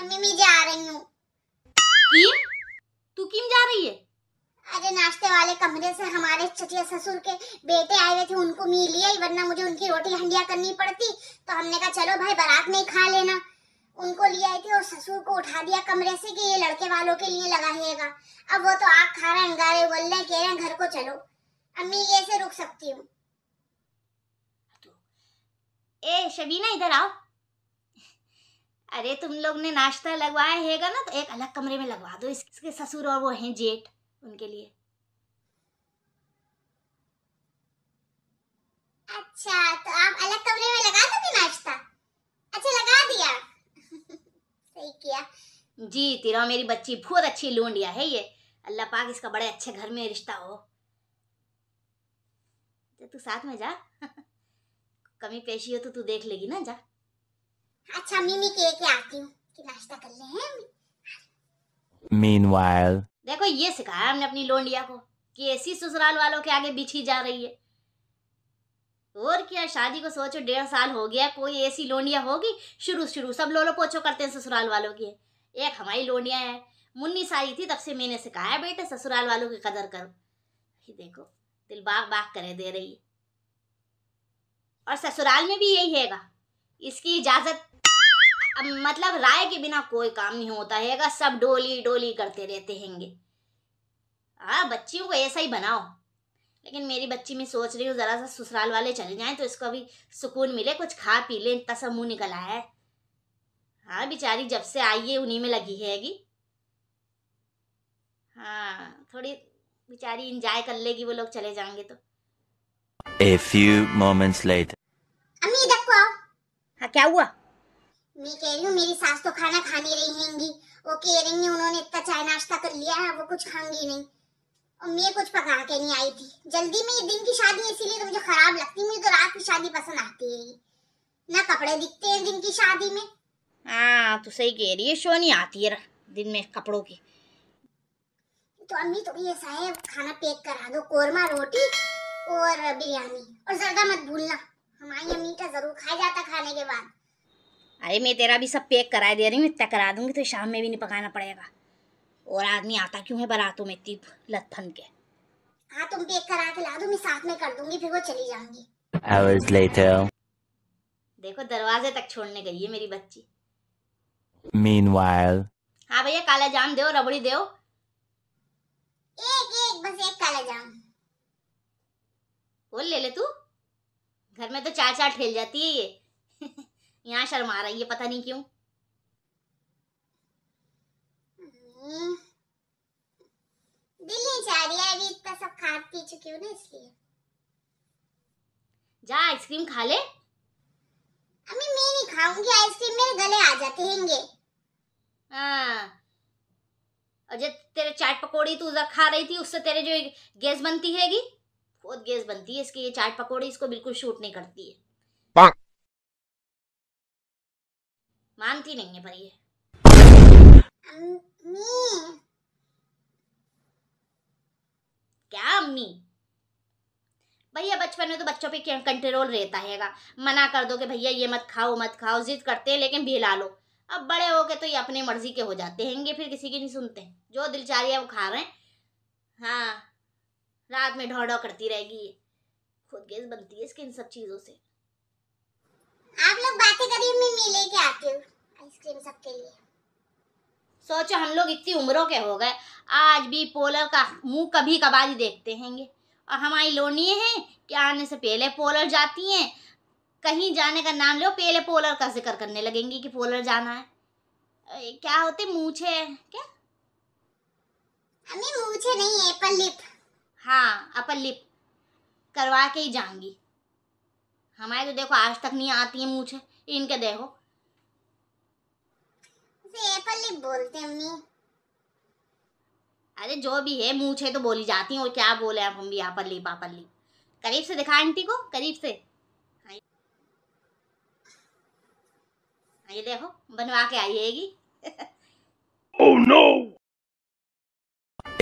Mummy मैं जा रही हूँ किम तू किम जा रही है अरे नाश्ते वाले कमरे से हमारे चचिया ससुर के बेटे आए हुए थे उनको मी लिया वरना मुझे उनकी रोटी हंडिया करनी पड़ती तो हमने कहा चलो भाई बारात में खा लेना उनको ले आए थे और ससुर को उठा दिया कमरे से कि ये लड़के वालों के लिए लगा हैगा अब वो तो आग खा रहे अंगारे बोल रहे कह रहे हैं घर को चलो अम्मी ये से रुक सकती हूँ ए शबीना इधर आओ अरे तुम लोग ने नाश्ता लगवाया हैगा ना तो एक अलग कमरे में लगवा दो इसके ससुर और वो हैं जेठ उनके लिए अच्छा तो आप अलग कमरे में लगा दोगे नाश्ता अच्छा लगा दिया सही किया जी तेरा मेरी बच्ची बहुत अच्छी लूंडिया है ये अल्लाह पाक इसका बड़े अच्छे घर में रिश्ता हो तो तू साथ में जा कमी पेशी हो तो तू देख लेगी ना जा अच्छा मिमी के के आती हूँ कि नाश्ता कर ले हैं मीनवाइल देखो ये सिखाया हमने अपनी लोंडिया को कि ऐसी ससुराल वालों के आगे बिछी जा रही है और क्या शादी को सोचो डेढ़ साल हो गया कोई ऐसी लोंडिया होगी शुरू शुरू सब लोलो पोछो करते हैं ससुराल वालों की एक हमारी लोंडिया है मुन्नी सारी थी तब से मैंने सिखाया बेटे ससुराल वालों की कदर करो देखो दिल बाग बाग करे दे रही है और ससुराल में भी यही हैगा इसकी इजाज़त मतलब राय के बिना कोई काम नहीं होता हैगा सब डोली डोली करते रहते हैंगे हाँ बच्चियों को ऐसा ही बनाओ लेकिन मेरी बच्ची में सोच रही हूँ ज़रा सा ससुराल वाले चले जाएं तो इसको अभी सुकून मिले कुछ खा पी लें इतना सा मुँह निकल आया है हाँ बेचारी जब से आई है उन्हीं में लगी हैगी हाँ थोड़ी बेचारी इंजॉय कर लेगी वो लोग चले जाएंगे तो A few moments later. अम्मी देखो हाँ क्या हुआ मैं कह रही हूँ मेरी सास तो खाना खाने रहेंगी वो कह रही है उन्होंने इतना चाय नाश्ता कर लिया है वो कुछ खाऊंगी नहीं और मैं कुछ पका के नहीं आई थी जल्दी में ये दिन की शादी है इसीलिए तो मुझे खराब लगती मुझे तो रात की शादी पसंद आती है ना कपड़े दिखते हैं दिन की शादी में हाँ तो सही कह रही है शो नहीं आती है दिन में कपड़ों की तो अम्मी तो भी ऐसा है खाना पैक करा दो कोरमा रोटी और बिरयानी और ज्यादा मत भूलना हमारी अम्मी का जरूर खाया जाता खाने के बाद अरे मैं तेरा भी सब पैक करा दे रही हूँ इतना करा दूँगी तो शाम में भी नहीं पकाना पड़ेगा और आदमी आता क्यों है बरातों में इतनी लथन के हाँ तुम पैक करा के ला दो मैं साथ में कर दूंगी फिर वो चली जाऊंगी Hours later. देखो दरवाजे तक छोड़ने गई है मेरी बच्ची Meanwhile. हाँ भैया काला जाम दो रबड़ी दो एक एक बस एक काला जाम बोल ले ले तू घर में तो चार चार ठेल जाती है ये यहाँ शर्मा रही है पता नहीं क्यों हम्म। दिल रही है इतना सब खा पी चुकी इसलिए जा आइसक्रीम खा ले अम्मी मैं नहीं खाऊंगी आइसक्रीम मेरे गले आ जाते हैंगे हाँ। और जब तेरे चाट पकौड़ी तू उधर खा रही थी उससे तेरे जो गैस बनती हैगी बहुत गैस बनती है इसकी ये चाट पकौड़ी इसको बिल्कुल शूट नहीं करती है मानती नहीं है पर ये अम्मी क्या अम्मी भैया बचपन में तो बच्चों पे कंट्रोल रहता हैगा मना कर दो कि भैया ये मत खाओ मत खाओ जिद करते हैं लेकिन भेला लो अब बड़े हो के तो ये अपनी मर्जी के हो जाते हैंगे फिर किसी की नहीं सुनते जो दिल चाह रही है वो खा रहे हैं हाँ रात में ढौढौ करती रहेगी ये खुद गैस बनती है इसके इन सब चीज़ों से आप लोग बातें करिए मैं मिले के आती हूँ आइसक्रीम सबके लिए सोचो हम लोग इतनी उम्रों के हो गए आज भी पोलर का मुंह कभी कभार ही देखते हैंगे और हमारी लोनिए हैं कि आने से पहले पोलर जाती हैं कहीं जाने का नाम लो पहले पोलर का जिक्र करने लगेंगी कि पोलर जाना है क्या होते मूछे क्या हमें मूछे नहीं है अपर लिप हाँ अपर लिप करवा के ही जाऊंगी हमारे तो देखो आज तक नहीं आती है मूछे इनके देखो उसे एप्पल बोलते मम्मी अरे जो भी है मूछे तो बोली जाती हैं और क्या बोले आप हम भी यहाँ पर ली ली करीब से दिखा आंटी को करीब से हाँ हाँ ये देखो बनवा के आइएगी oh no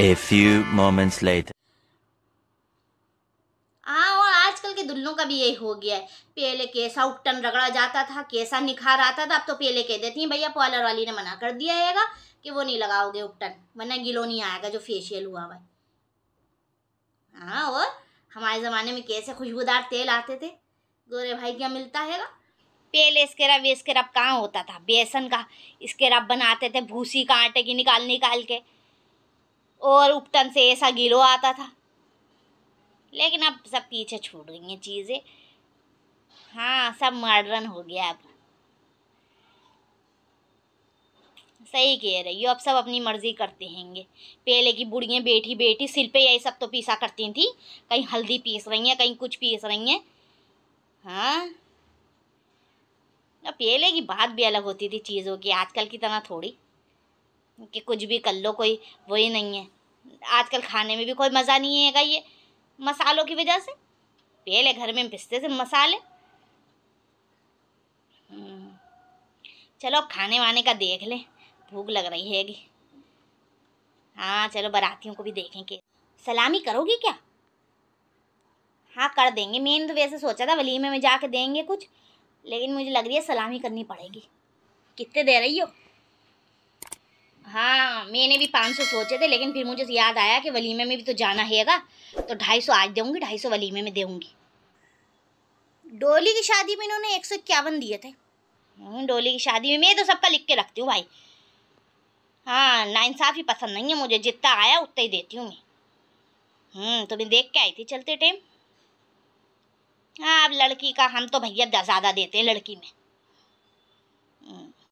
a few moments later कि दुल्लों का भी यही हो गया है पहले कैसा उपटन रगड़ा जाता था कैसा निखार आता था अब तो पहले कह देती हैं भैया पार्लर वाली ने मना कर दिया है कि वो नहीं लगाओगे उपटन वरना गिलो नहीं आएगा जो फेशियल हुआ हुआ हाँ और हमारे ज़माने में कैसे खुशबूदार तेल आते थे गोरे भाई क्या मिलता हैगा पहले रब ये रब कहाँ होता था बेसन का रब बनाते थे भूसी का आटे की निकाल निकाल के और उपटन से ऐसा गिलो आता था लेकिन अब सब पीछे छूट गई हैं चीज़ें हाँ सब मॉडर्न हो गया अब सही कह रही हो अब सब अपनी मर्ज़ी करते हैंगे पहले की बुढ़ियाँ बेटी बेटी सिर पे यही सब तो पीसा करती थी कहीं हल्दी पीस रही हैं कहीं कुछ पीस रही हैं हाँ पहले की बात भी अलग होती थी चीज़ों की आजकल की तरह थोड़ी कि कुछ भी कर लो कोई वही नहीं है आजकल खाने में भी कोई मज़ा नहीं है ये मसालों की वजह से पहले घर में पिसते थे मसाले हम्म। चलो खाने वाने का देख लें भूख लग रही हैगी हाँ चलो बरातियों को भी देखें कि सलामी करोगी क्या हाँ कर देंगे मैंने तो वैसे सोचा था वलीमे में जाके देंगे कुछ लेकिन मुझे लग रही है सलामी करनी पड़ेगी कितने दे रही हो हाँ मैंने भी पाँच सौ सोचे थे लेकिन फिर मुझे याद आया कि वलीमे में भी तो जाना हैगा तो ढाई सौ आज देंगी ढाई सौ वलीमे में दूँगी डोली की शादी में इन्होंने एक सौ इक्यावन दिए थे हम्म, डोली की शादी में मैं तो सबका लिख के रखती हूँ भाई हाँ ही पसंद नहीं है मुझे जितना आया उतना ही देती हूँ मैं हम्म, तो मैं देख के आई थी चलते टाइम हाँ अब लड़की का हम तो भैया ज़्यादा देते हैं लड़की में